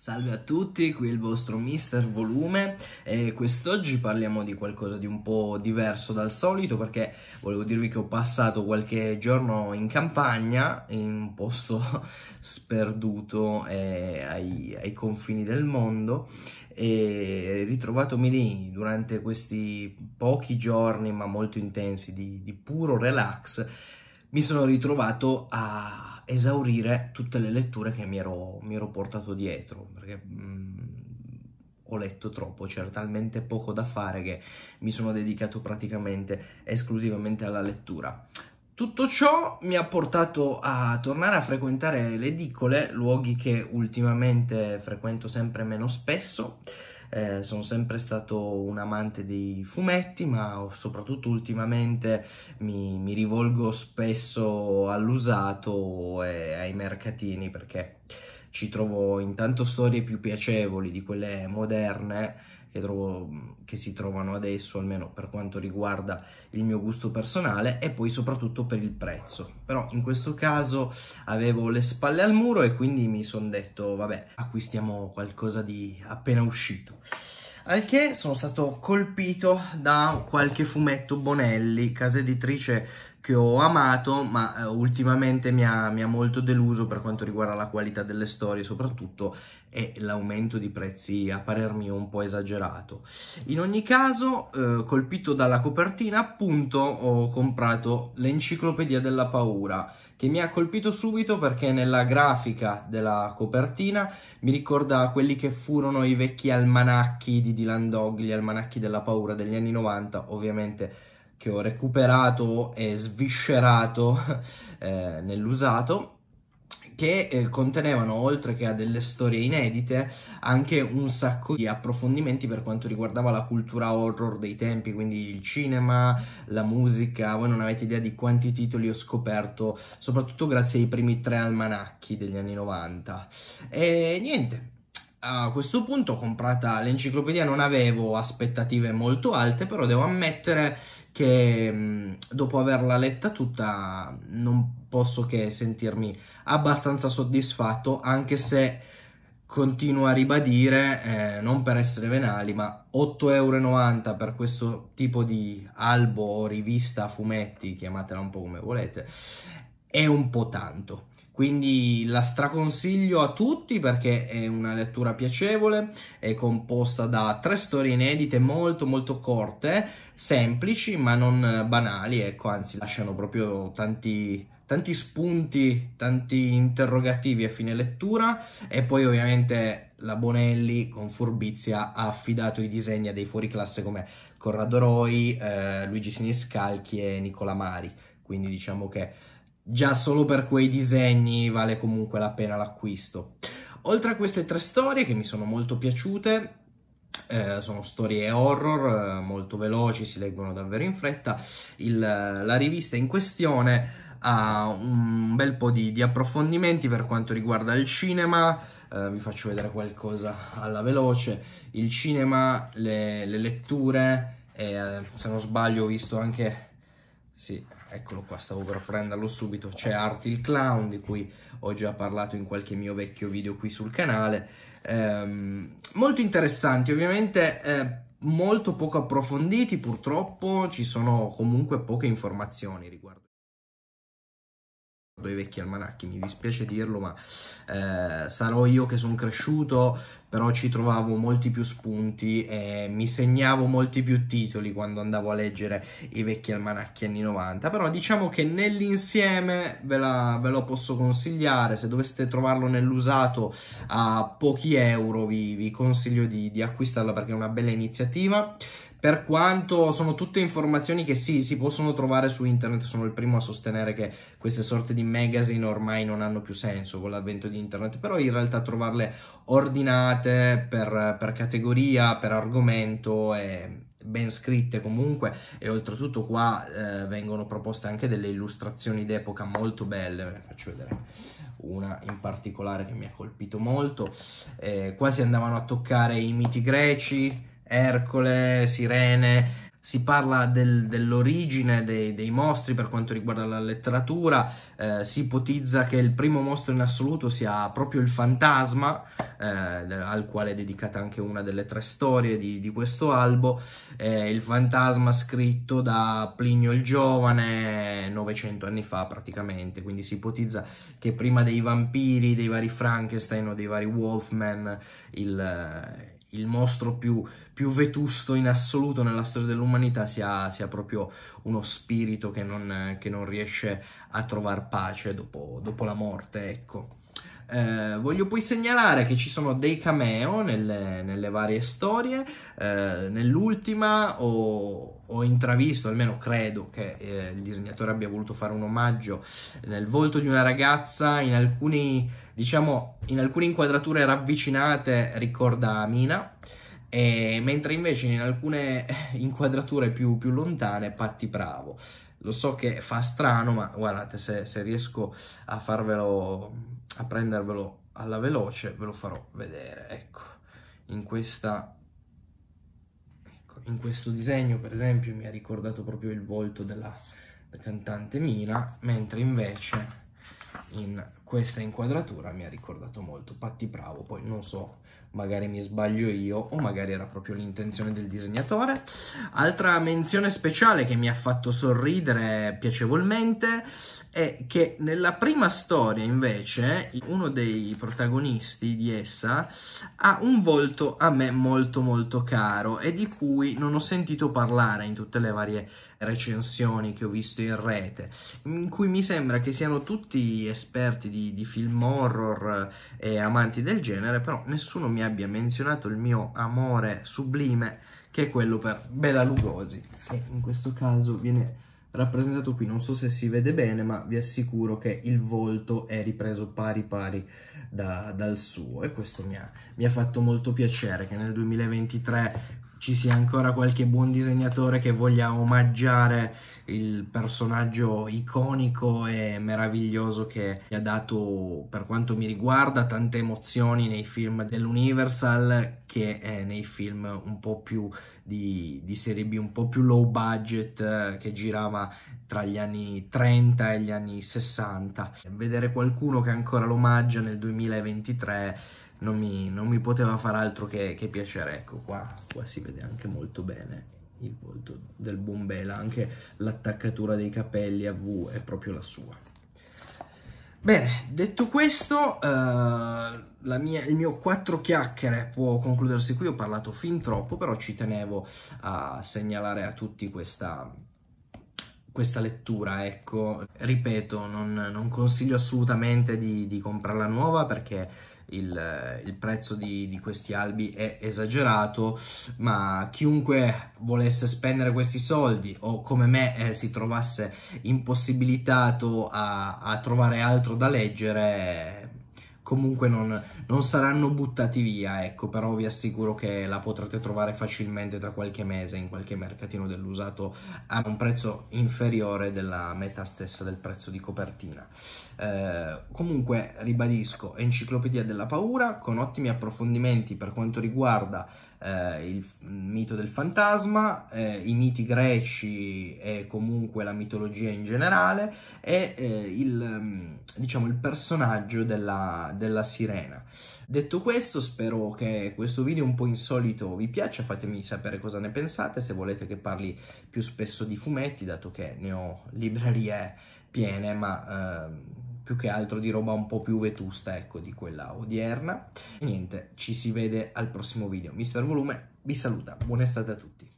Salve a tutti, qui il vostro Mister Volume e quest'oggi parliamo di qualcosa di un po' diverso dal solito perché volevo dirvi che ho passato qualche giorno in campagna in un posto sperduto eh, ai, ai, confini del mondo e ritrovatomi lì durante questi pochi giorni ma molto intensi di, di puro relax mi sono ritrovato a esaurire tutte le letture che mi ero, mi ero portato dietro, perché mh, mm, ho letto troppo, c'era talmente poco da fare che mi sono dedicato praticamente esclusivamente alla lettura. Tutto ciò mi ha portato a tornare a frequentare le edicole, luoghi che ultimamente frequento sempre meno spesso, eh, sono sempre stato un amante dei fumetti, ma soprattutto ultimamente mi, mi rivolgo spesso all'usato e ai mercatini perché ci trovo intanto storie più piacevoli di quelle moderne che, trovo, mm, che si trovano adesso, almeno per quanto riguarda il mio gusto personale, e poi soprattutto per il prezzo. Però in questo caso avevo le spalle al muro e quindi mi sono detto, vabbè, acquistiamo qualcosa di appena uscito al che sono stato colpito da qualche fumetto Bonelli, casa editrice che ho amato, ma eh, ultimamente mi ha, mi ha, molto deluso per quanto riguarda la qualità delle storie, soprattutto e l'aumento di prezzi a parer mio un po' esagerato. In ogni caso, eh, colpito dalla copertina, appunto, ho comprato l'Enciclopedia della Paura, che mi ha colpito subito perché nella grafica della copertina mi ricorda quelli che furono i vecchi almanacchi di Dylan Dog, gli almanacchi della paura degli anni 90, ovviamente che ho recuperato e sviscerato eh, nell'usato che eh, contenevano, oltre che a delle storie inedite, anche un sacco di approfondimenti per quanto riguardava la cultura horror dei tempi, quindi il cinema, la musica, voi non avete idea di quanti titoli ho scoperto, soprattutto grazie ai primi tre almanacchi degli anni 90. E niente, a questo punto comprata l'enciclopedia non avevo aspettative molto alte, però devo ammettere che mm, dopo averla letta tutta non posso che sentirmi abbastanza soddisfatto, anche se continuo a ribadire, eh, non per essere venali, ma 8,90 euro per questo tipo di albo o rivista a fumetti, chiamatela un po' come volete, è un po' tanto. Quindi la straconsiglio a tutti perché è una lettura piacevole, è composta da tre storie inedite molto molto corte, semplici ma non banali, ecco, anzi lasciano proprio tanti tanti spunti, tanti interrogativi a fine lettura e poi ovviamente la Bonelli con furbizia ha affidato i disegni a dei fuoriclasse come Corrado Roy, eh, Luigi Siniscalchi e Nicola Mari, quindi diciamo che già solo per quei disegni vale comunque la pena l'acquisto. Oltre a queste tre storie che mi sono molto piaciute, eh, sono storie horror eh, molto veloci, si leggono davvero in fretta, Il, la rivista in questione ha un bel po' di, di approfondimenti per quanto riguarda il cinema, eh, vi faccio vedere qualcosa alla veloce, il cinema, le, le letture, eh, se non sbaglio ho visto anche... Sì, eccolo qua, stavo per prenderlo subito, c'è Art il Clown, di cui ho già parlato in qualche mio vecchio video qui sul canale. Ehm, molto interessanti, ovviamente eh, molto poco approfonditi, purtroppo ci sono comunque poche informazioni riguardo i vecchi almanacchi, mi dispiace dirlo, ma eh, sarò io che sono cresciuto però ci trovavo molti più spunti e mi segnavo molti più titoli quando andavo a leggere i vecchi almanacchi anni 90, però diciamo che nell'insieme ve, la, ve lo posso consigliare, se doveste trovarlo nell'usato a pochi euro vi, vi consiglio di, di acquistarlo perché è una bella iniziativa per quanto sono tutte informazioni che sì, si possono trovare su internet, sono il primo a sostenere che queste sorte di magazine ormai non hanno più senso con l'avvento di internet, però in realtà trovarle ordinate separate per, per categoria, per argomento e ben scritte comunque e oltretutto qua eh, vengono proposte anche delle illustrazioni d'epoca molto belle, ve ne faccio vedere una in particolare che mi ha colpito molto, eh, qua si andavano a toccare i miti greci, Ercole, Sirene, si parla del, dell'origine dei, dei, mostri per quanto riguarda la letteratura, eh, si ipotizza che il primo mostro in assoluto sia proprio il fantasma, eh, al quale è dedicata anche una delle tre storie di, di questo albo, eh, il fantasma scritto da Plinio il Giovane 900 anni fa praticamente, quindi si ipotizza che prima dei vampiri, dei vari Frankenstein o dei vari Wolfman il il mostro più, più, vetusto in assoluto nella storia dell'umanità sia, sia proprio uno spirito che non, che non riesce a trovare pace dopo, dopo la morte, ecco. Eh, voglio poi segnalare che ci sono dei cameo nelle, nelle varie storie. Eh, nell'ultima ho, ho, intravisto, almeno credo che eh, il disegnatore abbia voluto fare un omaggio nel volto di una ragazza in alcuni, diciamo, in alcune inquadrature ravvicinate ricorda Mina. mentre invece in alcune eh, inquadrature più, più lontane Patti Bravo. Lo so che fa strano, ma guardate, se, se riesco a farvelo, a prendervelo alla veloce, ve lo farò vedere, ecco, in questa ecco, in questo disegno per esempio mi ha ricordato proprio il volto della, cantante Mina, mentre invece in questa inquadratura mi ha ricordato molto Patti Bravo, poi non so, magari mi sbaglio io o magari era proprio l'intenzione del disegnatore. Altra menzione speciale che mi ha fatto sorridere piacevolmente è che nella prima storia invece uno dei protagonisti di essa ha un volto a me molto molto caro e di cui non ho sentito parlare in tutte le varie recensioni che ho visto in rete, in cui mi sembra che siano tutti esperti di, di film horror eh, e amanti del genere, però nessuno mi abbia menzionato il mio amore sublime, che è quello per Bela Lugosi, che in questo caso viene rappresentato qui, non so se si vede bene, ma vi assicuro che il volto è ripreso pari pari da, dal suo e questo mi ha, mi ha, fatto molto piacere che nel 2023 ci sia ancora qualche buon disegnatore che voglia omaggiare il personaggio iconico e meraviglioso che gli ha dato, per quanto mi riguarda, tante emozioni nei film dell'Universal che nei film un po' più di, di serie B, un po' più low budget che girava tra gli anni 30 e gli anni 60. Vedere qualcuno che ancora lo omaggia nel 2023 non mi, non mi poteva far altro che, che piacere. Ecco, qua, qua, si vede anche molto bene il volto del Bombela, anche l'attaccatura dei capelli a V è proprio la sua. Bene, detto questo, eh, mia, il mio quattro chiacchiere può concludersi qui, ho parlato fin troppo, però ci tenevo a segnalare a tutti questa, questa lettura, ecco, ripeto, non, non consiglio assolutamente di, di, comprarla nuova perché il, il prezzo di, di, questi albi è esagerato, ma chiunque volesse spendere questi soldi o come me eh, si trovasse impossibilitato a, a trovare altro da leggere, comunque non, non, saranno buttati via, ecco, però vi assicuro che la potrete trovare facilmente tra qualche mese in qualche mercatino dell'usato a un prezzo inferiore della metà stessa del prezzo di copertina. Eh, comunque, ribadisco, Enciclopedia della Paura con ottimi approfondimenti per quanto riguarda eh, il mito del fantasma, eh, i miti greci e comunque la mitologia in generale e eh, il, mm, diciamo, il personaggio della della sirena. Detto questo, spero che questo video un po' insolito vi piaccia, fatemi sapere cosa ne pensate, se volete che parli più spesso di fumetti, dato che ne ho librerie piene, ma eh, più che altro di roba un po' più vetusta, ecco, di quella odierna. E niente, ci si vede al prossimo video. Mister Volume vi saluta, buona estate a tutti.